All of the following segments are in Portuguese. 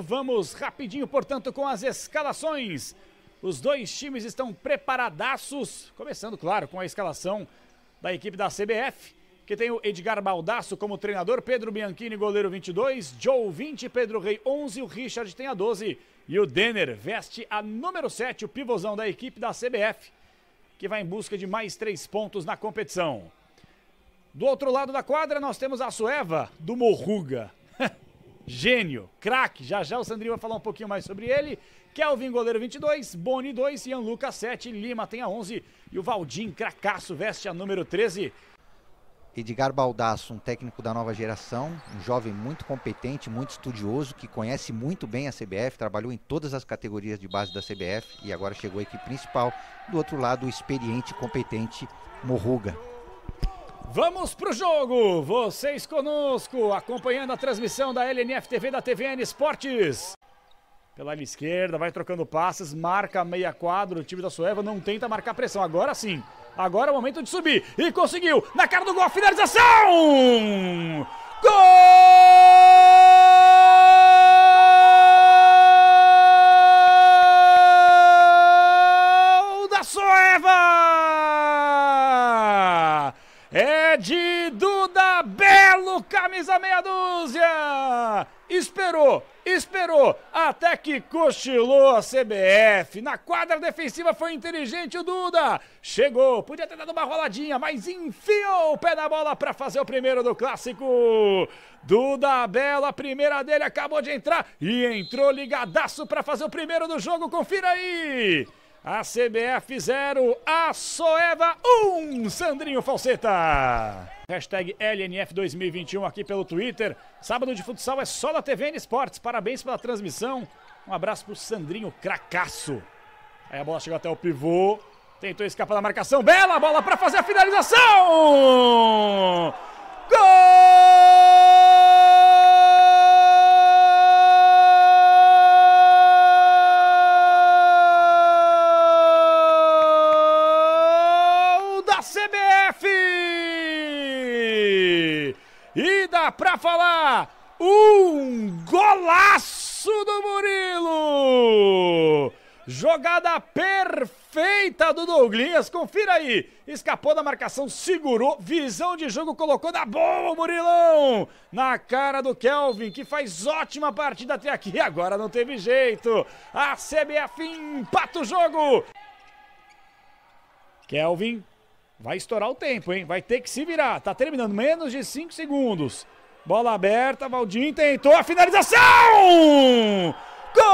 Vamos rapidinho, portanto, com as escalações. Os dois times estão preparadaços, começando, claro, com a escalação da equipe da CBF, que tem o Edgar Baldasso como treinador, Pedro Bianchini, goleiro 22, Joe 20, Pedro Rei 11, o Richard tem a 12 e o Denner veste a número 7, o pivôzão da equipe da CBF, que vai em busca de mais três pontos na competição. Do outro lado da quadra, nós temos a Sueva do Morruga, Gênio, craque. Já já o Sandrinho vai falar um pouquinho mais sobre ele. Kelvin, goleiro 22, Boni 2, Ian Lucas 7, Lima tem a 11 e o Valdim, cracaço, veste a número 13. Edgar Baldasso, um técnico da nova geração, um jovem muito competente, muito estudioso, que conhece muito bem a CBF, trabalhou em todas as categorias de base da CBF e agora chegou à equipe principal. Do outro lado, o experiente e competente Morruga. Vamos pro jogo! Vocês conosco, acompanhando a transmissão da LNF TV da TVN Esportes. Pela esquerda, vai trocando passes, marca a meia quadra, o time da Sueva não tenta marcar pressão, agora sim. Agora é o momento de subir, e conseguiu, na cara do gol, finalização! Gol! é de Duda Belo, camisa meia dúzia. Esperou, esperou, até que cochilou a CBF. Na quadra defensiva foi inteligente o Duda. Chegou, podia ter dado uma roladinha, mas enfiou o pé na bola para fazer o primeiro do clássico. Duda Belo, a primeira dele acabou de entrar e entrou ligadaço para fazer o primeiro do jogo. Confira aí. A CBF 0, a Soeva 1, um, Sandrinho Falseta. Hashtag LNF 2021 aqui pelo Twitter. Sábado de futsal é só na TVN Esportes. Parabéns pela transmissão. Um abraço pro Sandrinho, cracasso Aí a bola chegou até o pivô. Tentou escapar da marcação. Bela bola para fazer a finalização. Gol! pra falar. Um golaço do Murilo! Jogada perfeita do Douglas, confira aí. Escapou da marcação, segurou, visão de jogo, colocou na boa o Murilão. Na cara do Kelvin, que faz ótima partida até aqui, agora não teve jeito. A CBF empata o jogo. Kelvin Vai estourar o tempo, hein? Vai ter que se virar. Tá terminando menos de 5 segundos. Bola aberta, Valdinho tentou a finalização! Gol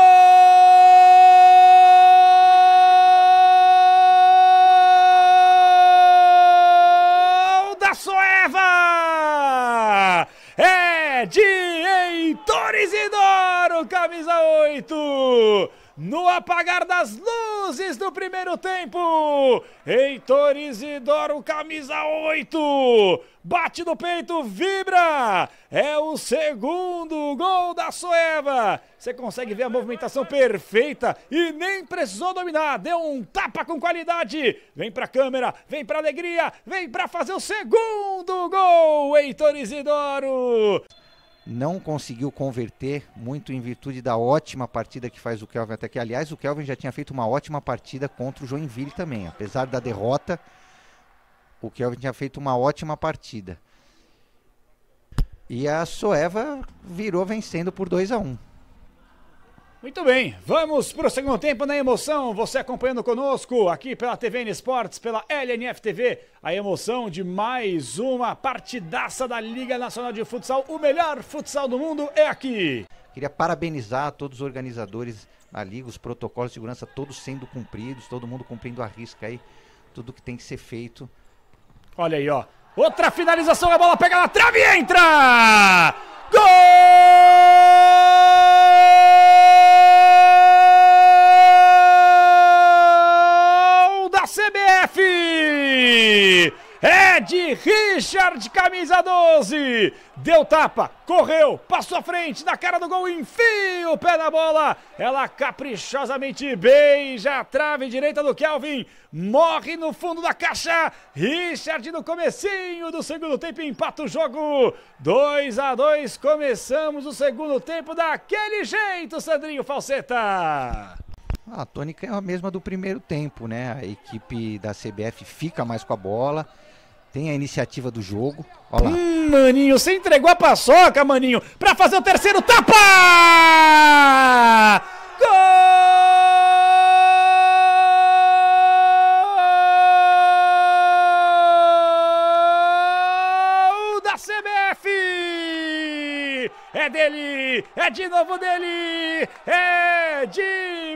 da Soeva! É de Heitor Isidoro, camisa 8! no apagar das luzes do primeiro tempo. Heitor Isidoro, camisa 8, bate no peito, vibra. É o segundo gol da Soeva. Você consegue ver a movimentação perfeita e nem precisou dominar. Deu um tapa com qualidade. Vem pra câmera, vem pra alegria, vem pra fazer o segundo gol, Heitor Isidoro não conseguiu converter muito em virtude da ótima partida que faz o Kelvin até que Aliás, o Kelvin já tinha feito uma ótima partida contra o Joinville também, apesar da derrota. O Kelvin tinha feito uma ótima partida. E a Soeva virou vencendo por 2 a 1. Um. Muito bem, vamos para o segundo tempo na emoção. Você acompanhando conosco aqui pela TVN Esportes, pela LNF TV, a emoção de mais uma partidaça da Liga Nacional de Futsal. O melhor futsal do mundo é aqui. Queria parabenizar todos os organizadores da Liga, os protocolos de segurança todos sendo cumpridos, todo mundo cumprindo a risca aí, tudo que tem que ser feito. Olha aí, ó. Outra finalização, a bola pega na trave e entra! Gol! É de Richard, camisa 12. Deu tapa, correu, passou à frente, na cara do gol, enfia o pé na bola. Ela caprichosamente beija a trave direita do Kelvin. Morre no fundo da caixa. Richard no comecinho do segundo tempo empata o jogo. 2 a 2 começamos o segundo tempo daquele jeito, Sandrinho Falseta. Ah, a tônica é a mesma do primeiro tempo, né? A equipe da CBF fica mais com a bola, tem a iniciativa do jogo. Olha lá. Hum, maninho, você entregou a paçoca, maninho, para fazer o terceiro tapa! Gol da CBF! É dele! É de novo dele! É de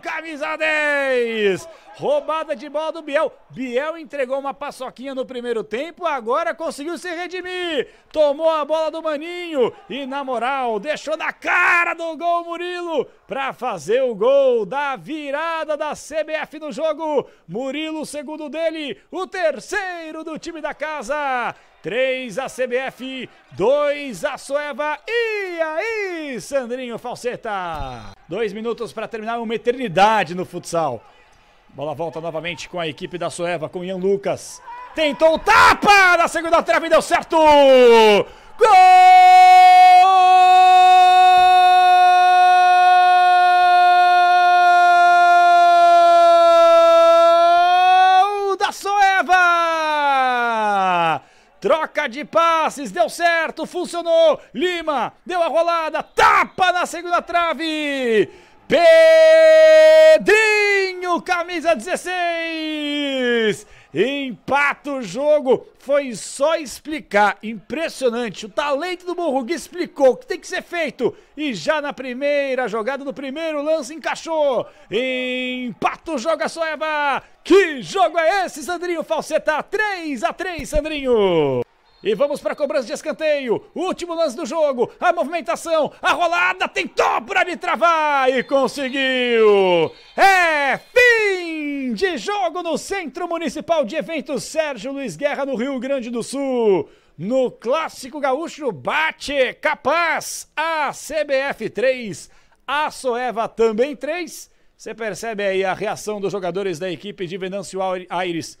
camisa 10. Roubada de bola do Biel. Biel entregou uma paçoquinha no primeiro tempo, agora conseguiu se redimir. Tomou a bola do Maninho e, na moral, deixou na cara do gol Murilo para fazer o gol da virada da CBF no jogo. Murilo, segundo dele, o terceiro do time da casa. 3 a CBF, 2 a Soeva. E aí, Sandrinho Falseta? Dois minutos para terminar, uma eternidade no futsal. Bola volta novamente com a equipe da Soeva, com Ian Lucas. Tentou o tapa na segunda trave e deu certo! Gol! Troca de passes, deu certo, funcionou. Lima deu a rolada, tapa na segunda trave. Pedrinho, camisa 16. Empata o jogo, foi só explicar. Impressionante, o talento do Borrug explicou o que tem que ser feito. E já na primeira jogada no primeiro lance encaixou. Empata o jogo, a Soeva. Que jogo é esse, Sandrinho Falseta? 3 a 3 Sandrinho. E vamos para a cobrança de escanteio. Último lance do jogo. A movimentação, a rolada, tentou para me travar e conseguiu. É de jogo no Centro Municipal de Eventos Sérgio Luiz Guerra, no Rio Grande do Sul. No Clássico Gaúcho, bate capaz a CBF 3, a Soeva também 3. Você percebe aí a reação dos jogadores da equipe de Venâncio Aires